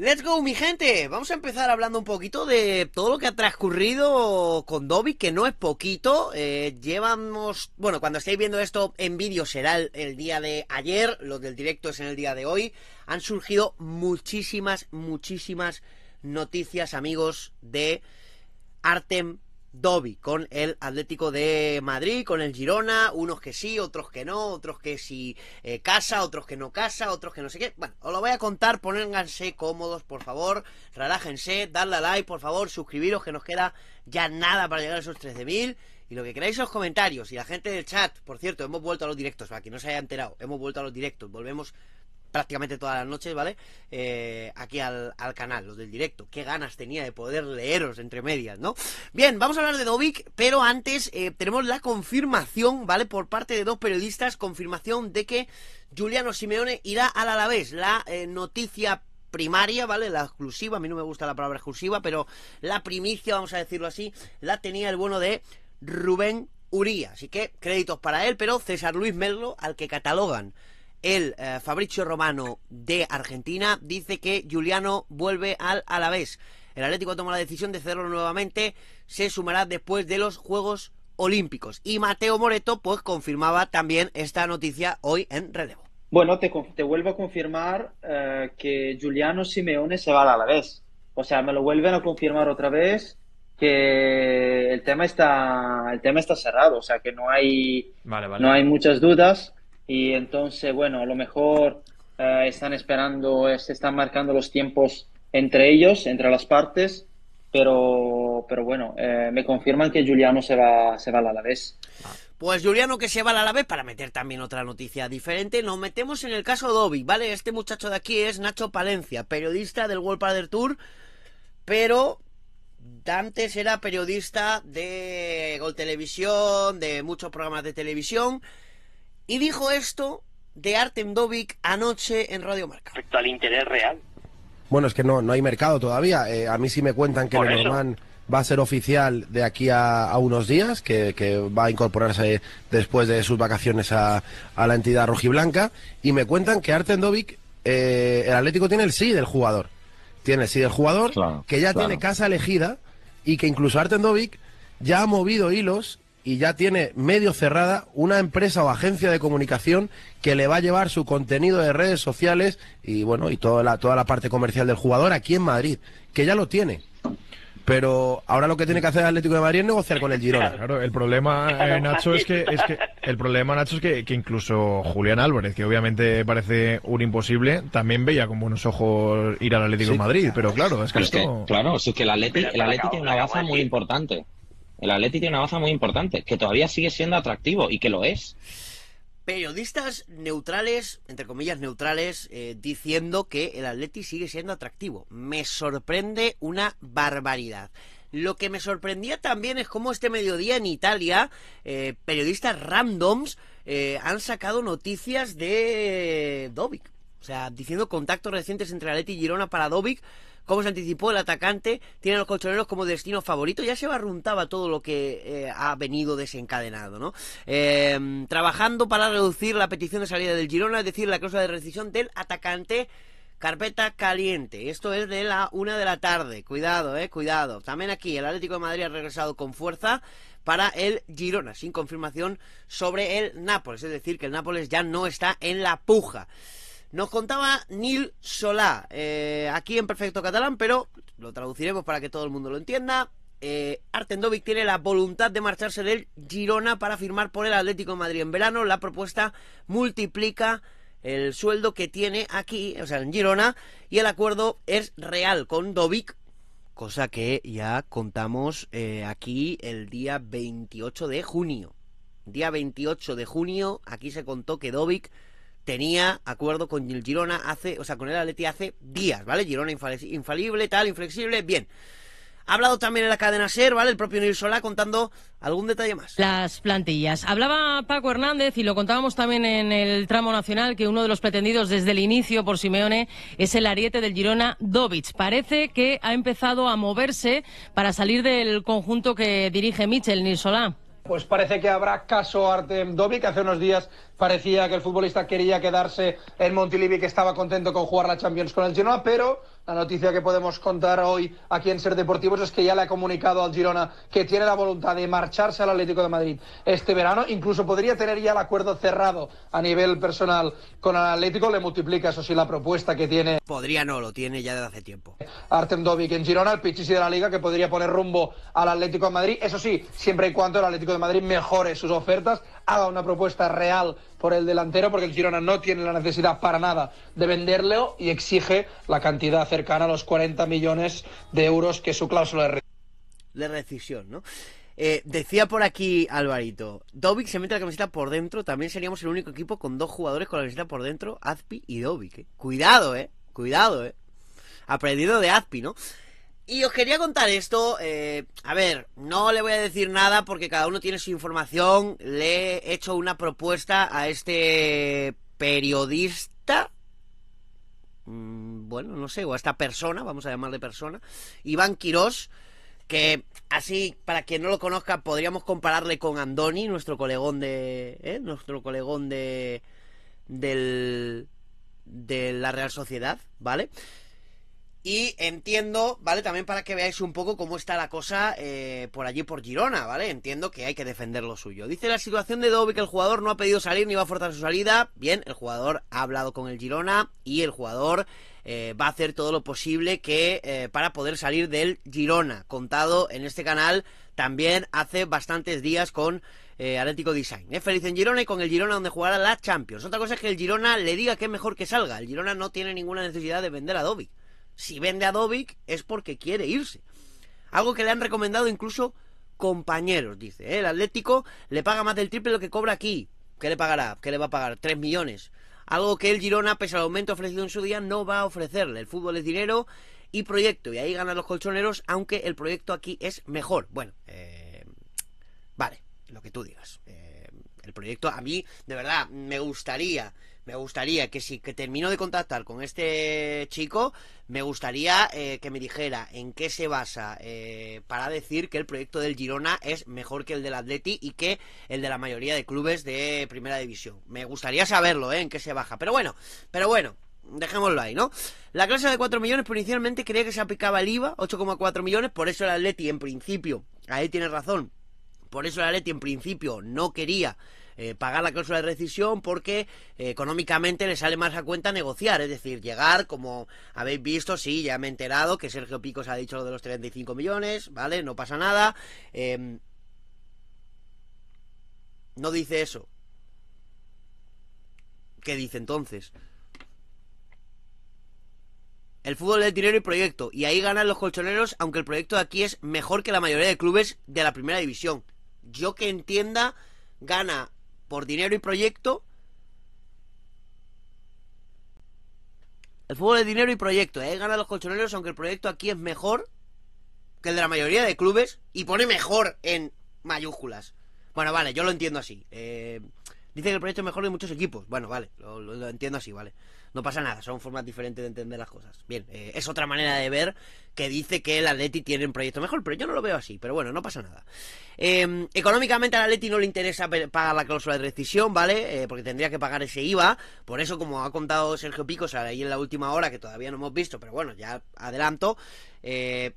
Let's go, mi gente. Vamos a empezar hablando un poquito de todo lo que ha transcurrido con Dobby, que no es poquito. Eh, llevamos, bueno, cuando estéis viendo esto en vídeo será el, el, día de ayer, lo del directo es en el día de hoy. Han surgido muchísimas, muchísimas noticias, amigos, de Artem Dobby con el Atlético de Madrid, con el Girona, unos que sí, otros que no, otros que sí eh, casa, otros que no casa, otros que no sé qué. Bueno, os lo voy a contar, ponénganse cómodos, por favor, relájense, dadle a like, por favor, suscribiros, que nos queda ya nada para llegar a esos 13.000. Y lo que queráis en los comentarios y la gente del chat, por cierto, hemos vuelto a los directos, para que no se haya enterado, hemos vuelto a los directos, volvemos prácticamente todas las noches, ¿vale? Eh, aquí al, al, canal, los del directo. Qué ganas tenía de poder leeros entre medias, ¿no? Bien, vamos a hablar de Dovic, pero antes eh, tenemos la confirmación, ¿vale? Por parte de dos periodistas, confirmación de que Juliano Simeone irá al Alavés. La eh, noticia primaria, ¿vale? La exclusiva, a mí no me gusta la palabra exclusiva, pero la primicia, vamos a decirlo así, la tenía el bueno de Rubén Uría. Así que créditos para él, pero César Luis Merlo, al que catalogan el eh, Fabricio Romano de Argentina dice que Juliano vuelve al Alavés. El Atlético toma la decisión de cederlo nuevamente. Se sumará después de los Juegos Olímpicos. Y Mateo Moreto, pues, confirmaba también esta noticia hoy en relevo. Bueno, te, vuelvo a confirmar eh, que Juliano Simeone se va al Alavés. O sea, me lo vuelven a confirmar otra vez que el tema está el tema está cerrado, o sea que no hay no hay muchas dudas y entonces, bueno, a lo mejor eh, están esperando, se están marcando los tiempos entre ellos, entre las partes, pero, pero bueno, eh, me confirman que Juliano se va, se va al Alavés. Pues Juliano que se va al Alavés para meter también otra noticia diferente, nos metemos en el caso Dobby, ¿vale? Este muchacho de aquí es Nacho Palencia, periodista del World Padel Tour, pero antes era periodista de Gol Televisión, de muchos programas de televisión, y dijo esto de Artem Dovik anoche en Radio Marca. Respecto al interés real. Bueno, es que no, no hay mercado todavía. Eh, a mí sí me cuentan que Normán va a ser oficial de aquí a, unos días, que, va a incorporarse después de sus vacaciones a, la entidad rojiblanca. Y me cuentan que Artem Dovik, eh, el Atlético tiene el sí del jugador. Tiene el sí del jugador, que ya tiene casa elegida y que incluso Artem Dovik ya ha movido hilos y ya tiene medio cerrada una empresa o agencia de comunicación que le va a llevar su contenido de redes sociales y bueno y toda la toda la parte comercial del jugador aquí en Madrid que ya lo tiene pero ahora lo que tiene que hacer el Atlético de Madrid es negociar con el Girona. Claro, el problema, eh, Nacho, es que, es que el problema, Nacho, es que, incluso Julián Álvarez, que obviamente parece un imposible, también veía con buenos ojos ir al Atlético de Madrid. Pero claro, es que es que, que el Atlético, el tiene una baza muy importante. El Atleti tiene una baza muy importante, que todavía sigue siendo atractivo y que lo es. Periodistas neutrales, entre comillas neutrales, eh, diciendo que el Atleti sigue siendo atractivo. Me sorprende una barbaridad. Lo que me sorprendía también es cómo este mediodía en Italia, eh, periodistas randoms eh, han sacado noticias de Dovic. O sea, diciendo contactos recientes entre Atleti y Girona para Dovic como se anticipó el atacante, tiene a los colchoneros como destino favorito, ya se barruntaba todo lo que eh, ha venido desencadenado, ¿no? Em, trabajando para reducir la petición de salida del Girona, es decir, la cláusula de rescisión del atacante. Carpeta caliente. Esto es de la una de la tarde. Cuidado, eh, cuidado. También aquí el Atlético de Madrid ha regresado con fuerza para el Girona, sin confirmación sobre el Nápoles. Es decir, que el Nápoles ya no está en la puja. Nos contaba Nil Solá, eh, aquí en perfecto catalán, pero lo traduciremos para que todo el mundo lo entienda. Eh, Artendovic tiene la voluntad de marcharse del Girona para firmar por el Atlético de Madrid en verano. La propuesta multiplica el sueldo que tiene aquí, o sea, en Girona, y el acuerdo es real con Dovic, cosa que ya contamos eh, aquí el día 28 de junio. Día 28 de junio, aquí se contó que Dovic tenía acuerdo con el Girona hace, o sea, con el Atleti hace días, ¿vale? Girona infalible, tal, inflexible, bien. Ha hablado también en la cadena SER, ¿vale? El propio Nil Solá contando algún detalle más. Las plantillas. Hablaba Paco Hernández y lo contábamos también en el tramo nacional que uno de los pretendidos desde el inicio por Simeone es el ariete del Girona Dovic. Parece que ha empezado a moverse para salir del conjunto que dirige Michel Nil Solá. Pues parece que habrá caso Artem Dovic. Hace unos días parecía que el futbolista quería quedarse en Montilivi, que estaba contento con jugar la Champions con el Girona, pero la noticia que podemos contar hoy aquí en Ser Deportivos es que ya le ha comunicado al Girona que tiene la voluntad de marcharse al Atlético de Madrid este verano, incluso podría tener ya el acuerdo cerrado a nivel personal con el Atlético, le multiplica eso sí la propuesta que tiene. Podría no, lo tiene ya desde hace tiempo. Artem Dovic en Girona, el pichichi de la liga que podría poner rumbo al Atlético de Madrid, eso sí, siempre y cuando el Atlético de Madrid mejore sus ofertas, haga una propuesta real por el delantero, porque el Girona no tiene la necesidad para nada de venderlo y exige la cantidad cercana a los 40 millones de euros que su cláusula de, de rescisión, ¿no? Eh, decía por aquí Alvarito, Dovic se mete la camiseta por dentro, también seríamos el único equipo con dos jugadores con la camiseta por dentro, Azpi y Dovic. ¿eh? Cuidado, eh, cuidado, eh. Aprendido de Azpi, ¿no? Y os quería contar esto, eh, a ver, no le voy a decir nada porque cada uno tiene su información, le he hecho una propuesta a este periodista, mm, bueno, no sé, o a esta persona, vamos a llamarle persona, Iván Quirós, que así, para quien no lo conozca, podríamos compararle con Andoni, nuestro colegón de, ¿eh? nuestro colegón de, del, de la Real Sociedad, ¿vale? Y entiendo, ¿vale? También para que veáis un poco cómo está la cosa eh, por allí por Girona, ¿vale? Entiendo que hay que defender lo suyo. Dice la situación de Dobby que el jugador no ha pedido salir ni va a forzar su salida. Bien, el jugador ha hablado con el Girona y el jugador eh, va a hacer todo lo posible que eh, para poder salir del Girona. Contado en este canal también hace bastantes días con Atlético Design. Es feliz en Girona y con el Girona donde jugará la Champions. Otra cosa es que el Girona le diga que es mejor que salga. El Girona no tiene ninguna necesidad de vender a Dovic si vende a es porque quiere irse. Algo que le han recomendado incluso compañeros, dice. ¿eh? El Atlético le paga más del triple lo que cobra aquí. ¿Qué le pagará? ¿Qué le va a pagar? Tres millones. Algo que el Girona, pese al aumento ofrecido en su día, no va a ofrecerle. El fútbol es dinero y proyecto. Y ahí ganan los colchoneros, aunque el proyecto aquí es mejor. Bueno, eh, vale, lo que tú digas. Eh, el proyecto a mí, de verdad, me gustaría me gustaría que si que termino de contactar con este chico, me gustaría eh, que me dijera en qué se basa eh, para decir que el proyecto del Girona es mejor que el del Atleti y que el de la mayoría de clubes de primera división. Me gustaría saberlo, ¿eh? En qué se baja. Pero bueno, pero bueno, dejémoslo ahí, ¿no? La clase de 4 millones, pues, inicialmente creía que se aplicaba el IVA, 8,4 millones, por eso el Atleti en principio, ahí tiene razón, por eso el Atleti en principio no quería eh, pagar la cláusula de rescisión porque eh, económicamente le sale más a cuenta negociar, es decir, llegar, como habéis visto, sí, ya me he enterado que Sergio Picos ha dicho lo de los 35 millones, ¿vale? No pasa nada. Em, no dice eso. ¿Qué dice entonces? El fútbol es dinero y proyecto, y ahí ganan los colchoneros, aunque el proyecto de aquí es mejor que la mayoría de clubes de la primera división. Yo que entienda, gana por dinero y proyecto. El fútbol de dinero y proyecto, ¿eh? Gana los colchoneros, aunque el proyecto aquí es mejor que el de la mayoría de clubes y pone mejor en mayúsculas. Bueno, vale, yo lo entiendo así. Eh, dice que el proyecto es mejor de muchos equipos. Bueno, vale, lo entiendo así, vale. No pasa nada, son formas diferentes de entender las cosas. Bien, eh, es otra manera de ver que dice que el Atleti tiene un proyecto mejor, pero yo no lo veo así, pero bueno, no pasa nada. Em, económicamente al Atleti no le interesa pagar la cláusula de rescisión, ¿vale? Eh, porque tendría que pagar ese IVA, por eso como ha contado Sergio Picos ahí en la última hora, que todavía no hemos visto, pero bueno, ya adelanto, eh,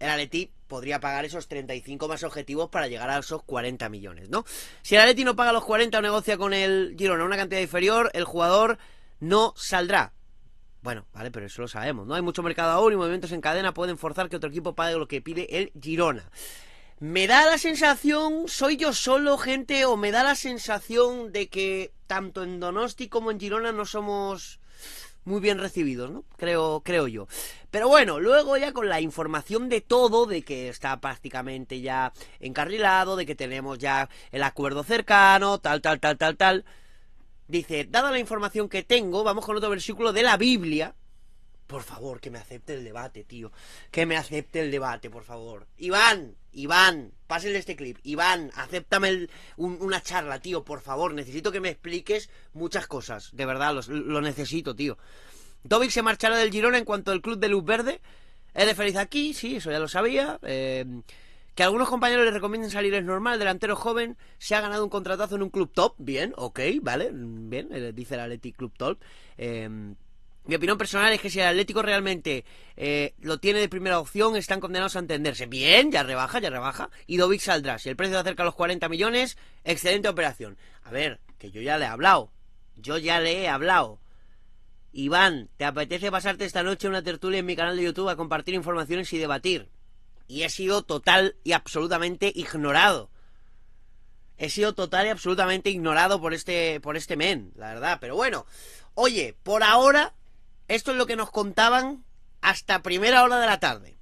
el Atleti podría pagar esos 35 más objetivos para llegar a esos 40 millones, ¿no? Si el Atleti no paga los 40 o negocia con el Girona una cantidad inferior, el jugador no saldrá. Bueno, vale, pero eso lo sabemos, ¿no? Hay mucho mercado aún y movimientos en cadena pueden forzar que otro equipo pague lo que pide el Girona. Me da la sensación, soy yo solo, gente, o me da la sensación de que tanto en Donosti como en Girona no somos muy bien recibidos, ¿no? Creo, creo yo. Pero bueno, luego ya con la información de todo, de que está prácticamente ya encarrilado, de que tenemos ya el acuerdo cercano, tal, tal, tal, tal, tal Dice, dada la información que tengo, vamos con otro versículo de la Biblia. Por favor, que me acepte el debate, tío. Que me acepte el debate, por favor. Iván, Iván, pásenle este clip. Iván, acéptame una charla, tío, por favor. Necesito que me expliques muchas cosas. De verdad, lo necesito, tío. Dovic se marchará del Girona en cuanto al club de Luz Verde. Eres feliz aquí, sí, eso ya lo sabía. Eh, que algunos compañeros le recomienden salir es normal, delantero joven, se ha ganado un contratazo en un club top, bien, ok, vale, bien, eh, dice el Athletic Club Top. Em, mi opinión personal es que si el Atlético realmente eh, lo tiene de primera opción, están condenados a entenderse. Bien, ya rebaja, ya rebaja. Y Dovic saldrá. Si el precio se acerca a los 40 millones, excelente operación. A ver, que yo ya le he hablado. Yo ya le he hablado. Iván, ¿te apetece pasarte esta noche una tertulia en mi canal de YouTube a compartir informaciones y debatir? y he sido total y absolutamente ignorado. He sido total y absolutamente ignorado por este, por este men, la verdad. Pero bueno, oye, por ahora, esto es lo que nos contaban hasta primera hora de la tarde.